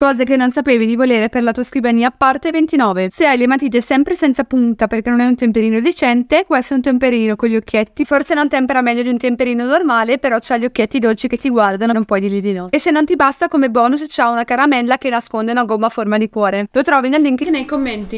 Cose che non sapevi di volere per la tua scrivania, parte 29. Se hai le matite sempre senza punta perché non è un temperino decente, questo è un temperino con gli occhietti. Forse non tempera meglio di un temperino normale, però c'ha gli occhietti dolci che ti guardano, non puoi dirgli di no. E se non ti basta, come bonus c'ha una caramella che nasconde una gomma a forma di cuore. Lo trovi nel link nei commenti.